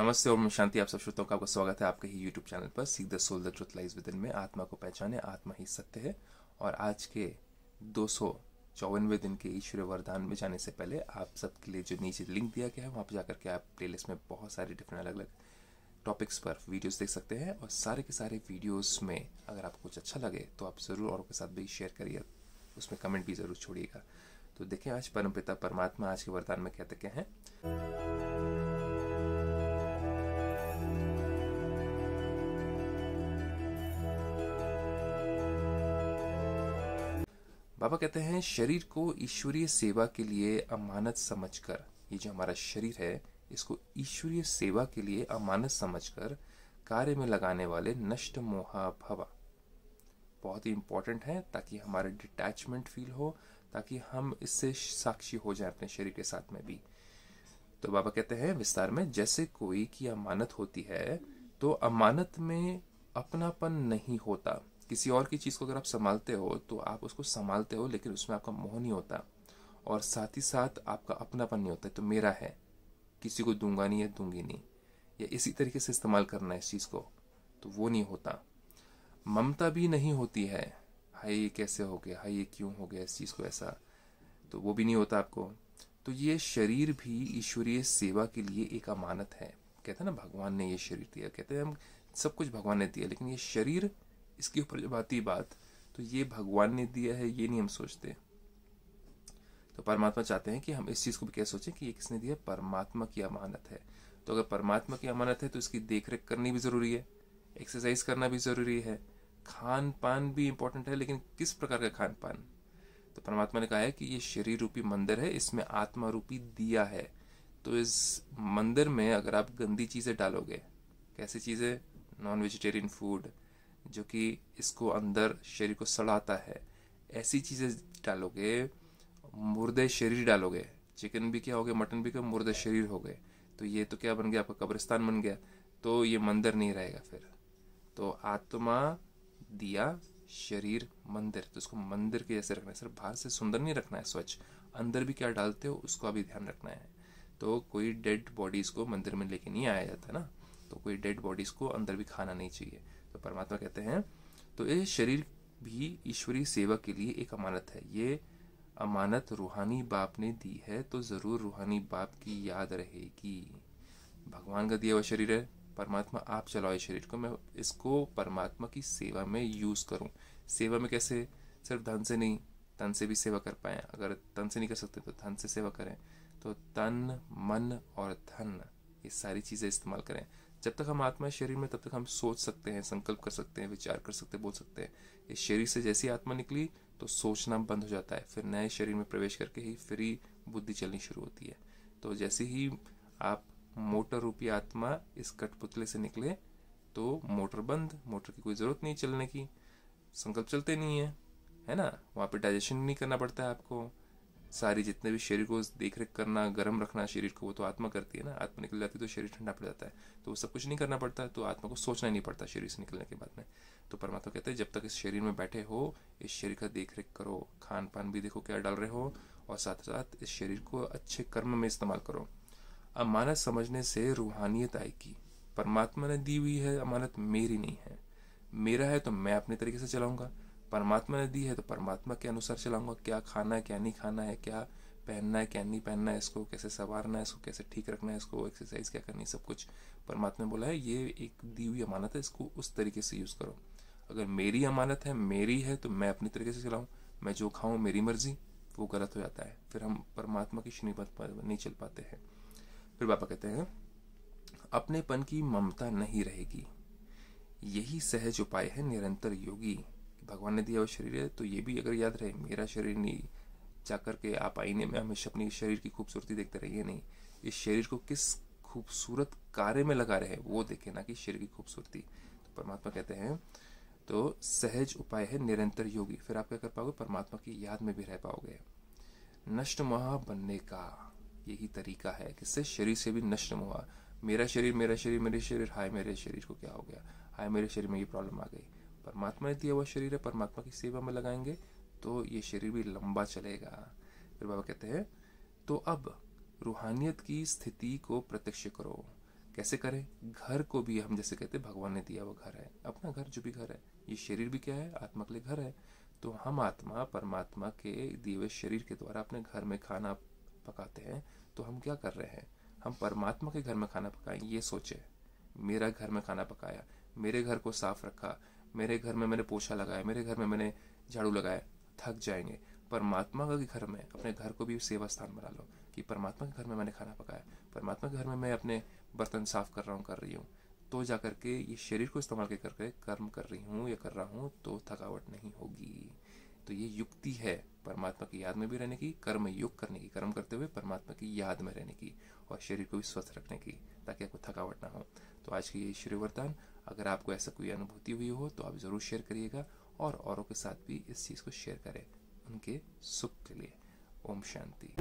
नमस्ते और शांति आप सब श्रोताओं का आपका स्वागत है आपके ही यूट्यूब चैनल पर सीख the soul the truth lies within में आत्मा को पहचाने आत्मा ही सत्य है और आज के दो सौ चौवनवे दिन के ईश्वरीय वरदान में जाने से पहले आप सबके लिए जो नीचे लिंक दिया गया है वहाँ पर जाकर के आप प्ले में बहुत सारे डिफरेंट अलग अलग टॉपिक्स पर वीडियोस देख सकते हैं और सारे के सारे वीडियोस में अगर आपको कुछ अच्छा लगे तो आप ज़रूर औरों के साथ भी शेयर करिए उसमें कमेंट भी ज़रूर छोड़िएगा तो देखें आज परमपिता परमात्मा आज के वरदान में कहते क्या हैं बाबा कहते हैं शरीर को ईश्वरीय सेवा के लिए अमानत समझकर ये जो हमारा शरीर है इसको ईश्वरीय सेवा के लिए अमानत समझकर कार्य में लगाने वाले नष्ट मोहा भवा बहुत ही इंपॉर्टेंट है ताकि हमारा डिटैचमेंट फील हो ताकि हम इससे साक्षी हो जाए अपने शरीर के साथ में भी तो बाबा कहते हैं विस्तार में जैसे कोई की अमानत होती है तो अमानत में अपनापन नहीं होता किसी और की चीज़ को अगर आप संभालते हो तो आप उसको संभालते हो लेकिन उसमें आपका मोह नहीं होता और साथ ही साथ आपका अपनापन नहीं होता तो मेरा है किसी को दूंगा नहीं या दूंगी नहीं या इसी तरीके से इस्तेमाल करना है इस चीज़ को तो वो नहीं होता ममता भी नहीं होती है हाय ये कैसे हो गया हाय ये क्यों हो गया इस चीज़ को ऐसा तो वो भी नहीं होता आपको तो ये शरीर भी ईश्वरीय सेवा के लिए एक अमानत है कहते हैं ना भगवान ने ये शरीर दिया कहते हैं हम सब कुछ भगवान ने दिया लेकिन ये शरीर इसके ऊपर जब आती बात तो ये भगवान ने दिया है ये नहीं हम सोचते तो परमात्मा चाहते हैं कि हम इस चीज़ को भी क्या सोचें कि ये किसने दिया परमात्मा की अमानत है तो अगर परमात्मा की अमानत है तो इसकी देख करनी भी ज़रूरी है एक्सरसाइज करना भी ज़रूरी है खान पान भी इम्पोर्टेंट है लेकिन किस प्रकार का खान पान तो परमात्मा ने कहा है कि ये शरीर रूपी मंदिर है इसमें आत्मा रूपी दिया है तो इस मंदिर में अगर आप गंदी चीज़ें डालोगे कैसी चीज़ें नॉन वेजिटेरियन फूड जो कि इसको अंदर शरीर को सड़ाता है ऐसी चीज़ें डालोगे मुर्दे शरीर डालोगे चिकन भी क्या हो गया मटन भी क्या मुर्दे शरीर हो गए तो ये तो क्या बन गया आपका कब्रिस्तान बन गया तो ये मंदिर नहीं रहेगा फिर तो आत्मा दिया शरीर मंदिर तो उसको मंदिर के जैसे रखना है सिर्फ बाहर से सुंदर नहीं रखना है स्वच्छ अंदर भी क्या डालते हो उसको अभी ध्यान रखना है तो कोई डेड बॉडीज़ को मंदिर में लेके नहीं आया जाता ना तो कोई डेड बॉडीज़ को अंदर भी खाना नहीं चाहिए तो परमात्मा कहते हैं तो ये शरीर भी ईश्वरीय सेवा के लिए एक अमानत है ये अमानत रूहानी बाप ने दी है तो ज़रूर रूहानी बाप की याद रहेगी भगवान का दिया हुआ शरीर है परमात्मा आप चलाओ इस शरीर को मैं इसको परमात्मा की सेवा में यूज़ करूँ सेवा में कैसे सिर्फ धन से नहीं तन से भी सेवा कर पाए अगर तन से नहीं कर सकते तो धन से सेवा करें तो तन मन और धन ये सारी चीज़ें इस्तेमाल करें जब तक हम आत्मा शरीर में तब तक हम सोच सकते हैं संकल्प कर सकते हैं विचार कर सकते हैं बोल सकते हैं इस शरीर से जैसी आत्मा निकली तो सोचना बंद हो जाता है फिर नए शरीर में प्रवेश करके ही फ्री बुद्धि चलनी शुरू होती है तो जैसे ही आप मोटर रूपी आत्मा इस कठपुतले से निकले तो मोटर बंद मोटर की कोई ज़रूरत नहीं चलने की संकल्प चलते नहीं है है ना वहाँ पे डाइजेशन नहीं करना पड़ता है आपको सारी जितने भी शरीर को देख रेख करना गर्म रखना शरीर को वो तो आत्मा करती है ना आत्मा निकल जाती है तो शरीर ठंडा पड़ जाता है तो वो सब कुछ नहीं करना पड़ता तो आत्मा को सोचना ही नहीं पड़ता शरीर से निकलने के बाद में तो परमात्मा कहते हैं जब तक इस शरीर में बैठे हो इस शरीर का देख रेख करो खान पान भी देखो क्या डाल रहे हो और साथ साथ इस शरीर को अच्छे कर्म में इस्तेमाल करो अमानत समझने से रूहानियत आएगी परमात्मा ने दी हुई है अमानत मेरी नहीं है मेरा है तो मैं अपने तरीके से चलाऊंगा परमात्मा ने दी है तो परमात्मा के अनुसार चलाऊंगा क्या खाना है क्या नहीं खाना है क्या पहनना है क्या नहीं पहनना है इसको कैसे संवारना है इसको कैसे ठीक रखना है इसको एक्सरसाइज क्या करनी है सब कुछ परमात्मा ने बोला है ये एक दी हुई अमानत है इसको उस तरीके से यूज़ करो अगर मेरी अमानत है मेरी है तो मैं अपनी तरीके से चलाऊँ मैं जो खाऊँ मेरी मर्जी वो गलत हो जाता है फिर हम परमात्मा की श्रीमत पर नहीं चल पाते हैं फिर पापा कहते हैं अपनेपन की ममता नहीं रहेगी यही सहज उपाय है निरंतर योगी भगवान ने दिया हुआ शरीर है तो ये भी अगर याद रहे मेरा शरीर नहीं जा के आप आईने में हमेशा अपने शरीर की खूबसूरती देखते रहिए नहीं इस शरीर को किस खूबसूरत कार्य में लगा रहे वो देखे ना कि शरीर की खूबसूरती तो परमात्मा कहते हैं तो सहज उपाय है निरंतर योगी फिर आप क्या कर पाओगे परमात्मा की याद में भी रह पाओगे नष्ट मोहा बनने का यही तरीका है किससे शरीर से भी नष्ट मोहा मेरा शरीर मेरा शरीर मेरे शरीर हाय मेरे शरीर को क्या हो गया हाय मेरे शरीर में ये प्रॉब्लम आ गई परमात्मा ने दिया हुआ शरीर है परमात्मा की सेवा में लगाएंगे तो ये शरीर भी लंबा चलेगा फिर बाबा कहते हैं तो अब रूहानियत की स्थिति को प्रत्यक्ष करो कैसे करें घर को भी हम जैसे कहते हैं भगवान ने दिया हुआ घर है अपना घर जो भी घर है ये शरीर भी क्या है आत्मा के लिए घर है तो हम आत्मा परमात्मा के दिए हुए शरीर के द्वारा अपने घर में खाना पकाते हैं तो हम क्या कर रहे हैं हम परमात्मा के घर में खाना पकाएं ये सोचे मेरा घर में खाना पकाया मेरे घर को साफ रखा मेरे घर में मैंने पोछा लगाया मेरे घर में मैंने झाड़ू लगाया थक जाएंगे परमात्मा के घर में अपने घर को भी सेवा स्थान बना लो कि परमात्मा के घर में मैंने खाना पकाया परमात्मा के घर में मैं अपने बर्तन साफ कर रहा हूँ कर रही हूँ तो जा करके के ये शरीर को इस्तेमाल करके कर्म कर रही हूँ या कर रहा हूँ तो थकावट नहीं होगी तो ये युक्ति है परमात्मा की याद में भी रहने की कर्म योग करने की कर्म करते हुए परमात्मा की याद में रहने की और शरीर को भी स्वस्थ रखने की ताकि आपको थकावट ना हो तो आज की ये श्री वरदान अगर आपको ऐसा कोई अनुभूति हुई हो तो आप ज़रूर शेयर करिएगा और औरों के साथ भी इस चीज़ को शेयर करें उनके सुख के लिए ओम शांति